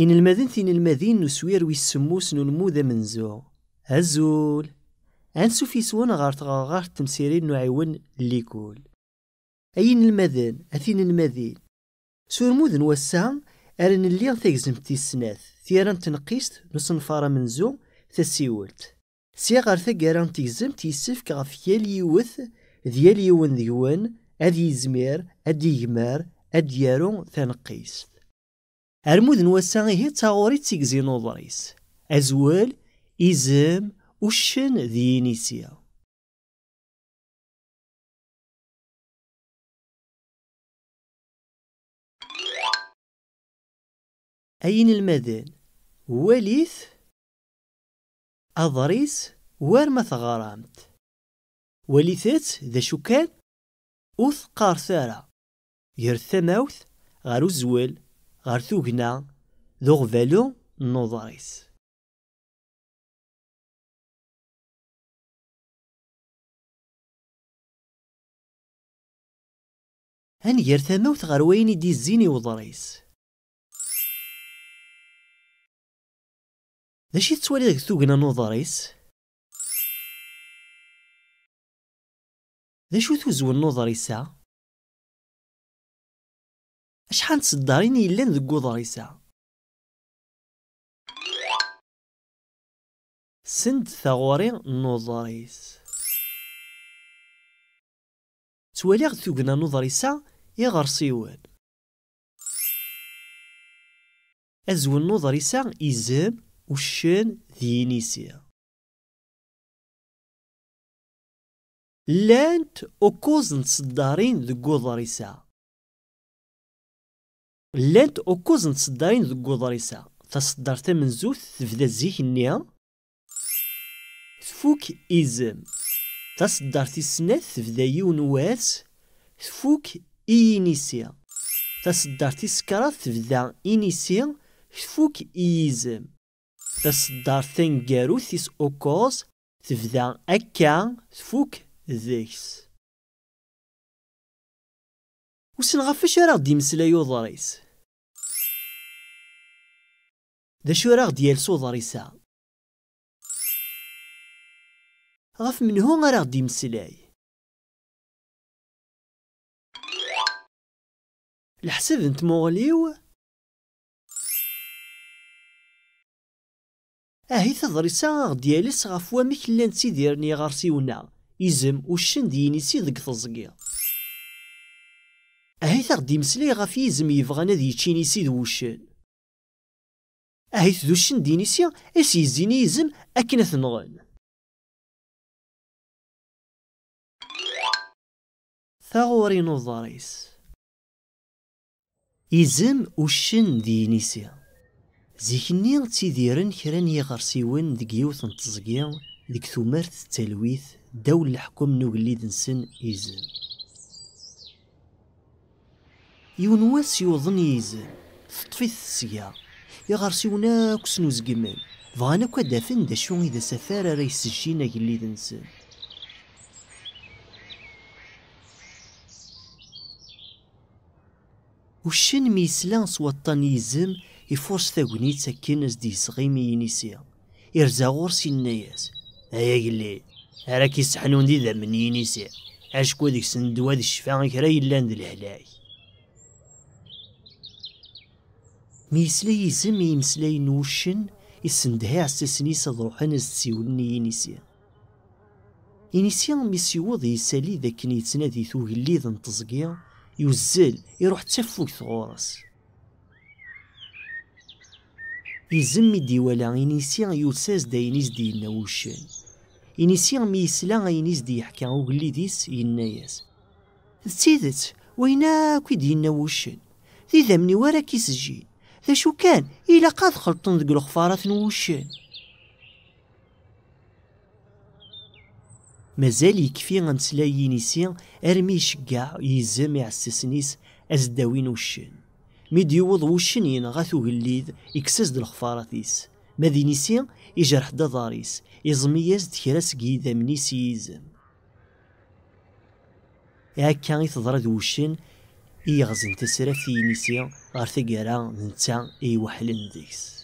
إن المذن ثين المدين نسوير ويسموس نلموذا منزوع هزول أنسو في سوان غار غارت تمسيرين نعيون اللي كول أين المذن أثين المدين سور موذن وسام أرن اللي زمتي السناث ثيران تنقيست نصنفارة زو تسيولت سي غار ثقران تيزم يسفك غف يال وث ديال يون ديوان أذي يزمير أدي يمار أديارو تنقيست أرمود نواسا هي تاوري تيكزين ضريس أزوال إزام وشن ذينيسيا أين المدن وليث أضريس وارما ثغرامت وليثت ذا شكان أوث قارثارا يرثموث غارو زويل غار ثوغنا ذوغ فالو نوضاريس هن يرثموث غار ويني دي الزيني وضاريس داشي تسوالي ذاك ثوغنا نوضاريس داشو ثوزو النوضاريسه شحال من تصدارين يلان ديك وضريسا سند ثغوري نوضريس تواليغ ثقنا نوضريسا يغرسيوان أزول نوضريسا إزام وشان ذينيسيا لانت أكوز صدارين ذقو ضريسا لانت أكوز نتصدرين ذك وضريسا تصدرت زوث تبدا زيك النيا تفوك إزم تصدرت السنات تبدا يون واس تفوك إينيسيا تصدرت سكرات تبدا إينيسيا تفوك إيزم تصدرت تنقارو تيس أوكوز تبدا أكا تفوك ذيكس وسن غف اش راه يمسلايو ضريس دا شو راه يلسو ضريسا غف من هو راه يمسلاي الحساب انت مغليو اهي تضريسا غدي يلس غف وامك لان غارسي غارسيونا يزم وشن ديني سيدك تزقيه أهيت أغدي مسلي غفي زم يفغانا ذي تشيني سيد وشن أهيت ذوشن ديني سيا إسي زيني زم أكنث ثنغن ثغوري نظاريس إزم وشن ديني سيا زيكني ديرن كران يغرسيون ديك يوت انتزقيا ديك ثمارت التلويث دول الحكم نوغلي دنسن إزم إزم يونواس واس يوضن يزن تطفيت السيا يا غرسيون اكو سنو زقمان بغان دافن دا شو اذا سفارة ريس الجينة اللي دنسن وشن ميسلان سوطان يزم يفرس تاقنيت سكين دي صغيمي ينيسيا يرزا غورسي الناس هيا قلي راكي سحنون دي ذا من ينيسيا اشكو ديك سندوا دي الشفاء راي يلان دي الهلاي ميسلي يزم يمسلي نوشن يسندها عساسني سضروحان السيولني ينسي ينسي وضي يسالي كان يتنادي ثوهلي ذا تزقيع يوزل يروح تفوك ثغورس يزم ديوالا ينسي يوساز داينيز دي نوشن ينسي ميسلا ينيز دي يحكي وغلي ديس تسيدت وينا كي دي نوشن ذي ذا مني ورا كيسجين ذا شو كان إلا قاد خلطن ذق الخفارات نوشان مازال يكفي غنسلاي نسي ارمي يشقع يزام يعسسنيس ازداوين وشن مي ديوض وشن ينغا ثوغليد يكسس الخفاراتيس ماذي نسي يجرح دضاريس إزمياز تكراس قيدا منيسي يزم هكا يتضرد وشن يغزن تسرى في نسيا غار ثقارا نتا إيوحل ديكس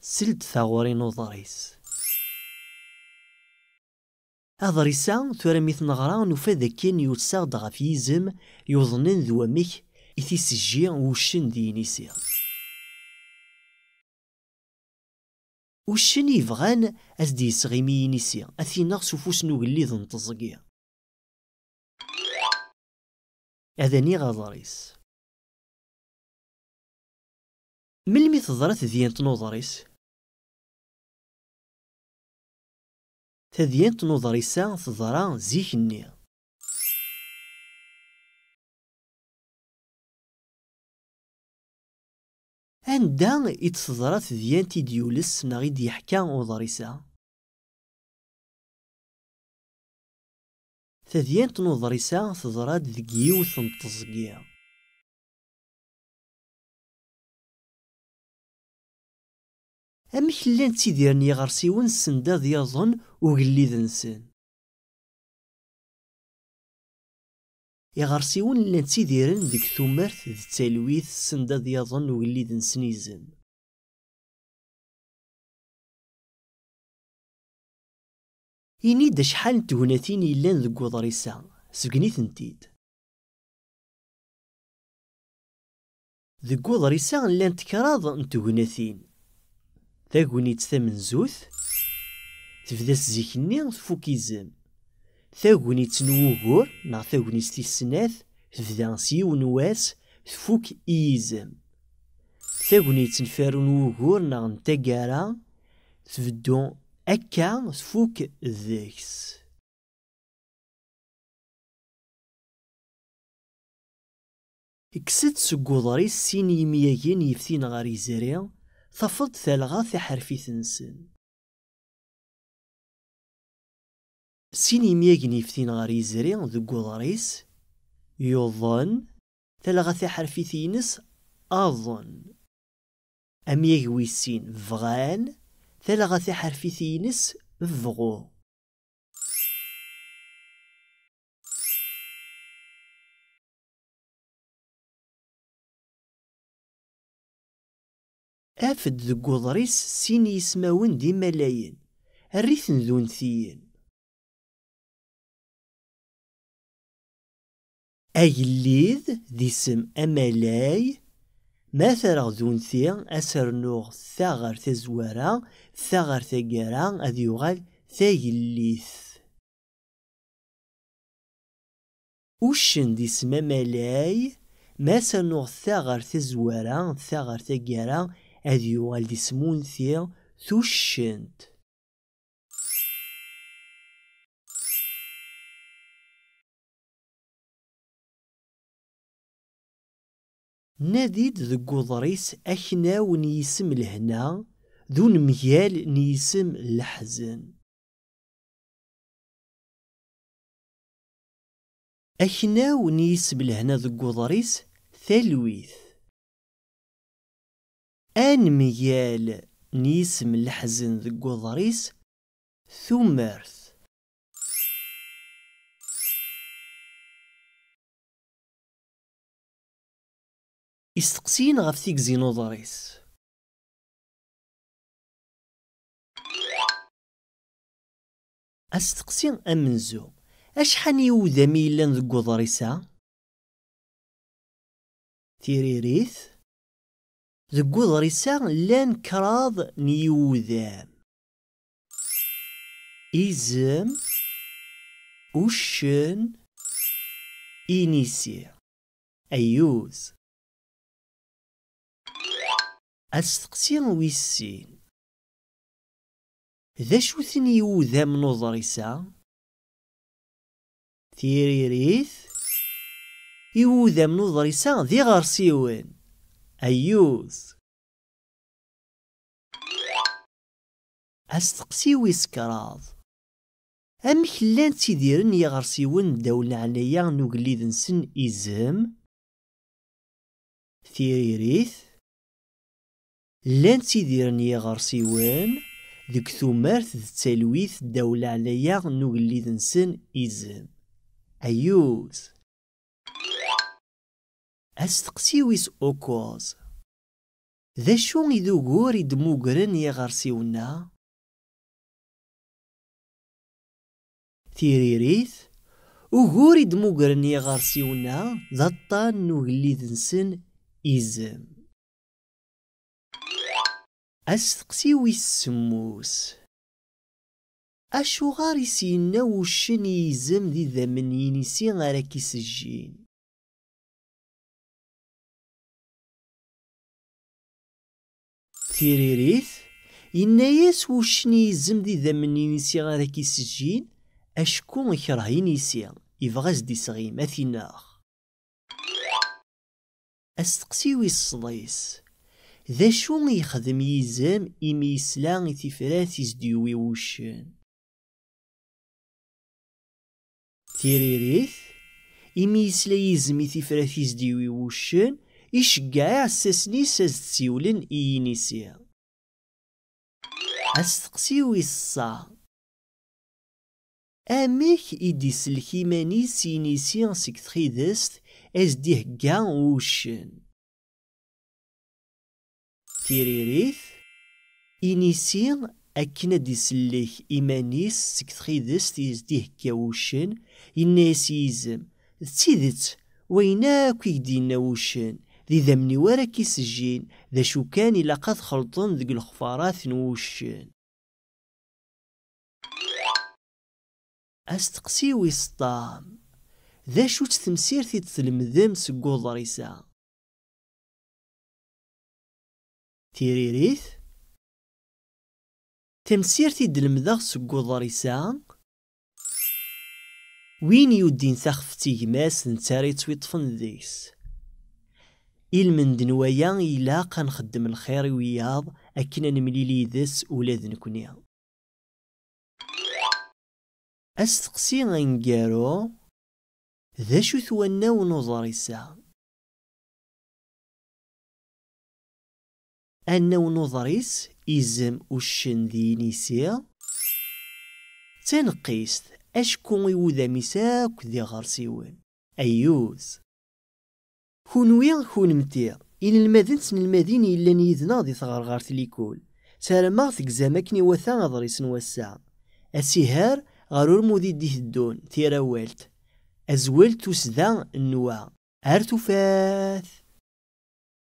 سلد ثغوري نوضاريس أضريسا ثورا مثل نغرا نوفا كان يوساد دغافيزم يوظنن ذو ميك إثي سجيع وشن دي نسيا وشن يبغان أزدي يسغيمي نسيا أثينا سفوس ذن تزقيا أذني غضريس ملمي تضرت ذيانت نوضريس تذيانت نوضريسا تضرا زيك النير عندا يتصدرت ديان تيديولس ناغي او وضريسا تديان تنو ضريسا تضراد ذقيو ثم تزقيا أمش لان تيديرني غرسي ونسن دا ديازن وقلي ذنسن يغرسيون لن تيديرن دك ثمرت ذي تلويث سندا ديضن وغلي سنيزن إني داش حال تهناتيني لان ذي قوضريسا سجني ثنتيد ذي قوضريسا لان تكراض انتهناتين ثاقوني تثمن زوث تفدس زيكني فوكيزم ثاغونيت نوغور نا ناغ تاغنيت تي سنات تبدا سي ونواس تفوك إيزم ثاغونيت نفير ن وغور ناغ نتاكارا تبدو أكا تفوك ذيكس إكسد سكوضري السين يمياجين يفتين غاري زريع تفض ثلغة في حرفي ثنسن سيني ميغني فتين غاري زري ذو قضاريس يوظن تلغى حرفي ثينس أظن أم يغوي سين فغان تلغى حرفي ثينس فغو أفد ذو قضاريس سيني اسماون دي ملايين الريثن ذو نثيين أجليد ديسم أمالاي ما ثرغ ذون أسر نوغ ثغر تزوارا ثغر ثقارا أذي يغال ثيليث وشن ديسم أمالاي ما نوغ ثغر تزوارا ثغر ثقارا أذي يغال ديسمون ثي ثوشنت نادid deg uḍris aknaw n yisem lehna d unemgal n yisem leḥzen. Aknaw n yisem lehna deg uḍris talwit. Anemgal n yisem leḥzen deg uḍris tumert. استقسين غف ضريس استقسين امنزو حاني يودامي ميلان ذك ضريسا تيريريث ذقو ضريسا لان كراض نيوذام إزم وشن إنيسي أيوز أستقسي ويسين ذا ثني يوذا من وضريسا ريث يوذا من وضريسا ذي غرسيون أيوز أستقسي ويسكراض أم خلان تيديرن دولة عليا العناية نوغليد نسن تيري ريث لان تيديرن يغرسيوان ديك ثمارت د تلويث الدولة عليا نولي دنسن إزم أيوز أستقسيويس أوكوز ذا شو إذو غور إدمو غرن يغرسيونا تيريريث وغور إدمو غرن يغرسيونا ذا طان نولي دنسن إزم هسقسي ويسموس اشو غاري سينا وشني يزم ذي ذمن ينسي غارك يسجين تيريريث يناياس وشني يزم ذي ذمن ينسي غارك يسجين اشكون يكره ينسي يبغاز دي صغي مثيناخ استقسي ويصديس ذا شو يخدم يزام إمي سلا تفرات زديوي وشن تيريريث إمي سلا يزم تفرات زديوي وشن إش قاع سسني سستيولن إينيسيا أستقسيوي الصا أميك إدي سلخيماني سينيسيا دست أزديه قاع وشن تيريريث إنيسين أكن ديسليه إيمانيس سكتخيدس تيزديه كاوشن إنيس إيزم تيدت وينا كيدين وشن ذي ذمني وراكي سجين ذا شو كان إلا لقد خلطن ذق الخفارات نوشن أستقسي ويستام ذا شو تتمسير تتلمذم سقوض رسال تيريريث تمسيرتي دلمذاغ سقو ضريسان وين يودين ثخفتي تيماس نتاري تويطفن ذيس إل من دنويا إلا نخدم الخير وياض أكنا نملي لي ذس أولاد نكونيا أستقسي غنقارو ذا شو ثوانا ونظري ساعه أنو نظريس إزم وشندي نسيا تنقيست أشكو يوذا مساك ذي غرسيوان أيوز كون متير إن المدنس المدينة إلا نيذنا ذي غارث ليكول سالما زامكني وثا غضريس نوسع السهار غرور مودي ديه الدون تيراوالت أزوال سدا النواع أرتفاث